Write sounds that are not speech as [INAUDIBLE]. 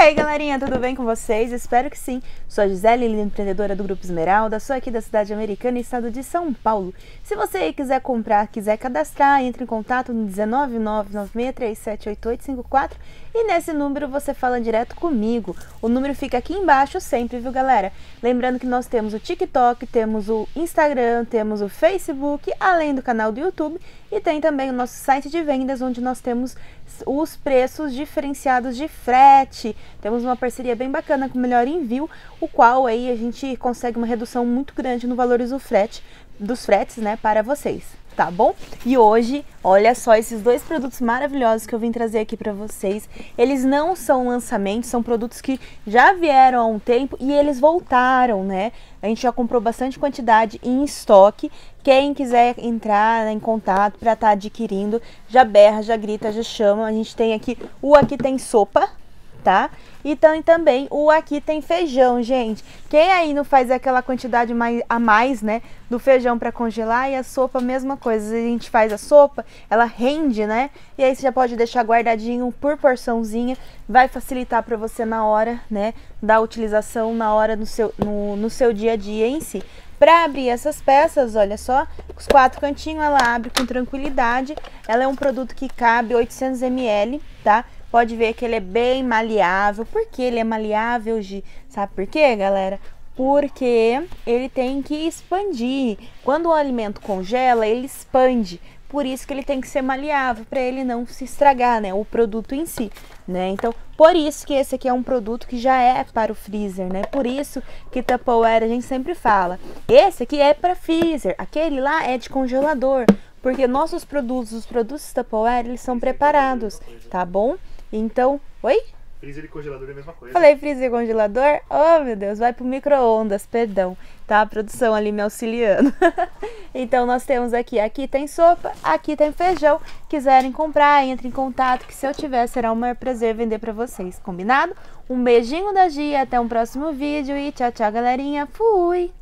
E aí, galerinha, tudo bem com vocês? Espero que sim. Sou a Gisele, empreendedora do Grupo Esmeralda, sou aqui da cidade americana, estado de São Paulo. Se você quiser comprar, quiser cadastrar, entre em contato no 19996378854 e nesse número você fala direto comigo. O número fica aqui embaixo sempre, viu, galera? Lembrando que nós temos o TikTok, temos o Instagram, temos o Facebook, além do canal do YouTube e tem também o nosso site de vendas onde nós temos os preços diferenciados de frete temos uma parceria bem bacana com o Melhor Envio, o qual aí a gente consegue uma redução muito grande no valor do frete, dos fretes, né, para vocês, tá bom? E hoje, olha só esses dois produtos maravilhosos que eu vim trazer aqui para vocês. Eles não são lançamentos, são produtos que já vieram há um tempo e eles voltaram, né? A gente já comprou bastante quantidade em estoque. Quem quiser entrar né, em contato para estar tá adquirindo, já berra, já grita, já chama. A gente tem aqui o Aqui Tem Sopa, tá? E tem também o aqui tem feijão, gente. Quem aí não faz aquela quantidade mais, a mais, né, do feijão para congelar e a sopa, mesma coisa. A gente faz a sopa, ela rende, né? E aí você já pode deixar guardadinho por porçãozinha, vai facilitar para você na hora, né, da utilização na hora no seu, no, no seu dia a dia em si. Para abrir essas peças, olha só, os quatro cantinhos ela abre com tranquilidade. Ela é um produto que cabe 800 ml, tá? pode ver que ele é bem maleável. Por que ele é maleável, Gi? Sabe por quê, galera? Porque ele tem que expandir. Quando o alimento congela, ele expande. Por isso que ele tem que ser maleável, para ele não se estragar, né? O produto em si, né? Então, por isso que esse aqui é um produto que já é para o freezer, né? Por isso que Tupperware a gente sempre fala. Esse aqui é para freezer, aquele lá é de congelador. Porque nossos produtos, os produtos Tupperware, eles são preparados, tá bom? Então, oi? Freezer e congelador é a mesma coisa. Falei freezer e congelador? Oh, meu Deus, vai pro micro-ondas, perdão. Tá a produção ali me auxiliando. [LAUGHS] então, nós temos aqui, aqui tem sopa, aqui tem feijão. Quiserem comprar, entre em contato, que se eu tiver, será o maior prazer vender para vocês, combinado? Um beijinho da Gia, até um próximo vídeo e tchau, tchau, galerinha. Fui!